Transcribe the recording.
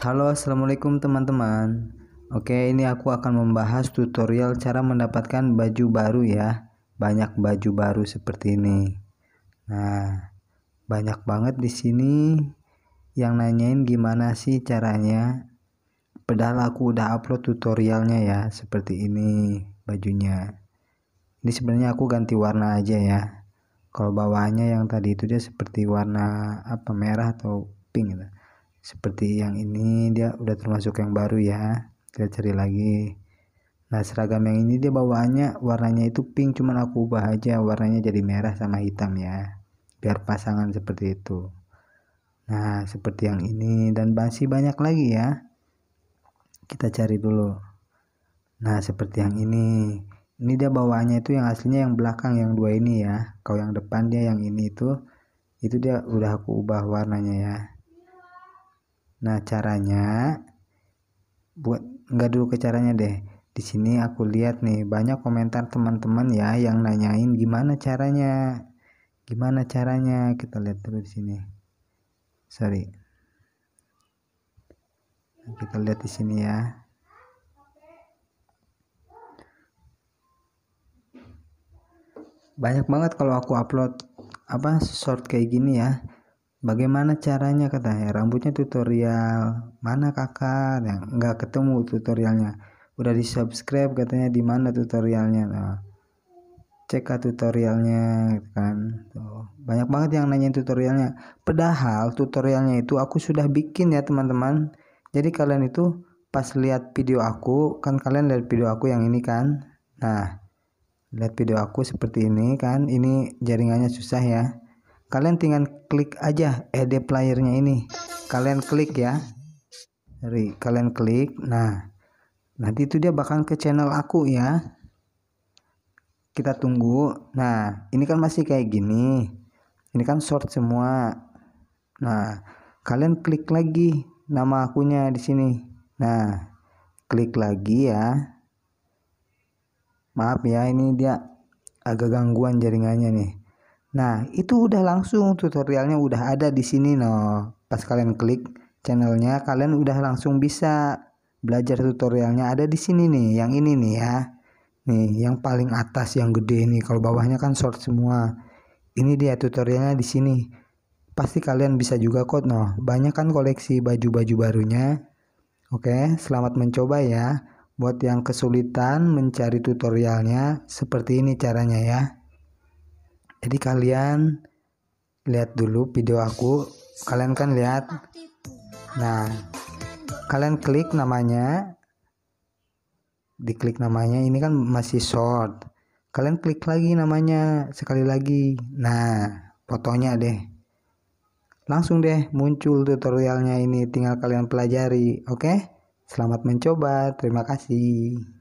Halo assalamualaikum teman-teman Oke ini aku akan membahas tutorial cara mendapatkan baju baru ya Banyak baju baru seperti ini Nah banyak banget di sini yang nanyain gimana sih caranya Padahal aku udah upload tutorialnya ya seperti ini bajunya Ini sebenarnya aku ganti warna aja ya Kalau bawahnya yang tadi itu dia seperti warna apa merah atau pink gitu seperti yang ini dia udah termasuk yang baru ya kita cari lagi nah seragam yang ini dia bawaannya warnanya itu pink cuman aku ubah aja warnanya jadi merah sama hitam ya biar pasangan seperti itu nah seperti yang ini dan masih banyak lagi ya kita cari dulu nah seperti yang ini ini dia bawaannya itu yang aslinya yang belakang yang dua ini ya kalau yang depan dia yang ini itu itu dia udah aku ubah warnanya ya Nah, caranya buat nggak dulu ke caranya deh. Di sini aku lihat nih banyak komentar teman-teman ya yang nanyain gimana caranya. Gimana caranya? Kita lihat dulu di sini. Sorry. Nah, kita lihat di sini ya. Banyak banget kalau aku upload apa short kayak gini ya Bagaimana caranya katanya? Rambutnya tutorial. Mana kakak? yang nah, nggak ketemu tutorialnya. Udah di subscribe katanya di mana tutorialnya? Nah, cek ah tutorialnya gitu kan. Tuh. Banyak banget yang nanyain tutorialnya. Padahal tutorialnya itu aku sudah bikin ya teman-teman. Jadi kalian itu pas lihat video aku kan kalian lihat video aku yang ini kan. Nah, lihat video aku seperti ini kan. Ini jaringannya susah ya kalian tinggal klik aja ed playernya ini kalian klik ya dari kalian klik nah nanti itu dia bakal ke channel aku ya kita tunggu nah ini kan masih kayak gini ini kan short semua nah kalian klik lagi nama akunya di sini nah klik lagi ya maaf ya ini dia agak gangguan jaringannya nih Nah, itu udah langsung tutorialnya udah ada di sini no. Pas kalian klik channelnya, kalian udah langsung bisa belajar tutorialnya ada di sini nih, yang ini nih ya. Nih, yang paling atas yang gede ini. Kalau bawahnya kan short semua. Ini dia tutorialnya di sini. Pasti kalian bisa juga kok no. Banyak kan koleksi baju-baju barunya. Oke, selamat mencoba ya. Buat yang kesulitan mencari tutorialnya, seperti ini caranya ya jadi kalian lihat dulu video aku kalian kan lihat nah kalian klik namanya diklik namanya ini kan masih short kalian klik lagi namanya sekali lagi nah fotonya deh langsung deh muncul tutorialnya ini tinggal kalian pelajari oke okay? selamat mencoba terima kasih